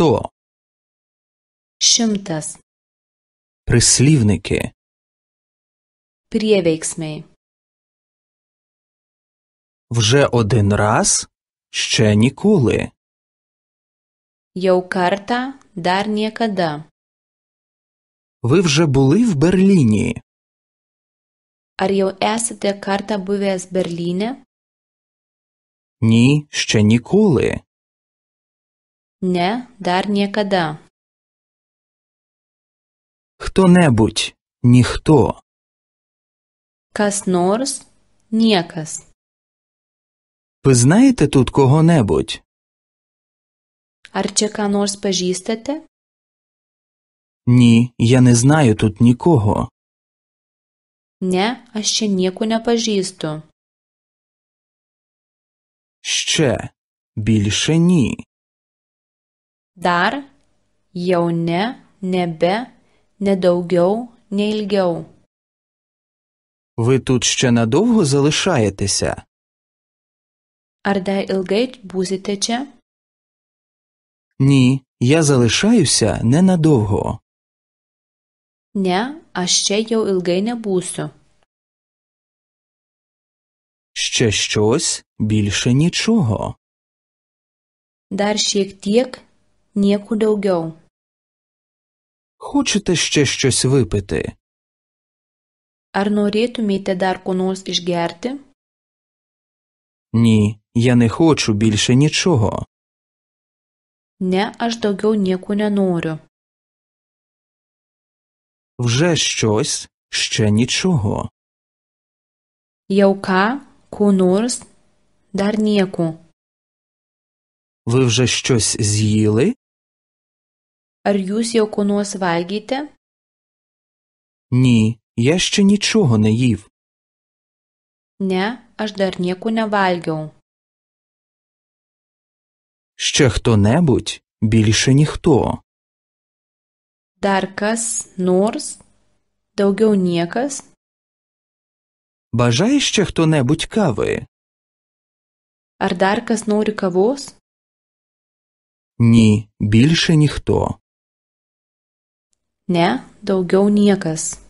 сто. Šimtas. Прислівники. Prieveiksmiai. Вже один раз, ще ніколи. Jau kartą, dar niekada. Ви вже були в Берліні. Ar jau esate kartą buvęs Berlyne? Ні, ще ніколи. Ne, dar niekada. Хто-небудь, ніхто. Kas nors, niekas. Ви знаєте тут кого-небудь? Ar čia ką nors pažįstate? Ні, я не знаю тут нікого. Ne, aš čia nieko nepažįstu. Ще більше ні dar, jau ne, nebe, nedaugiau, neilgiau. Ви тут ще надовго залишаєтеся? Ar dar ilgai būsite čia? Ні, я залишаюся ненадовго. Ne, aš čia jau ilgai nebūsiu. Ще щось, більше нічого. Dar šiek tiek, nieko daugiau. Хочете ще щось випити? Ar norėtumėte dar ko nors išgerti? Ні, я не хочу більше нічого. Не, аж daugiau nieko nenoriu. Вже щось, ще нічого. Jau ką, ko nors, dar nieko. Ви вже щось з'їли? Ar jūs jau ko nors valgėte? Ні, я ще нічого не їв. Ne, aš dar nieko nevalgiau. Ще хто-небудь? Більше ніхто. Dar kas nors? Daugiau niekas? Бажає ще хто-небудь кави? Ar dar kas nori kavos? Ні, більше ніхто. Ne, daugiau niekas.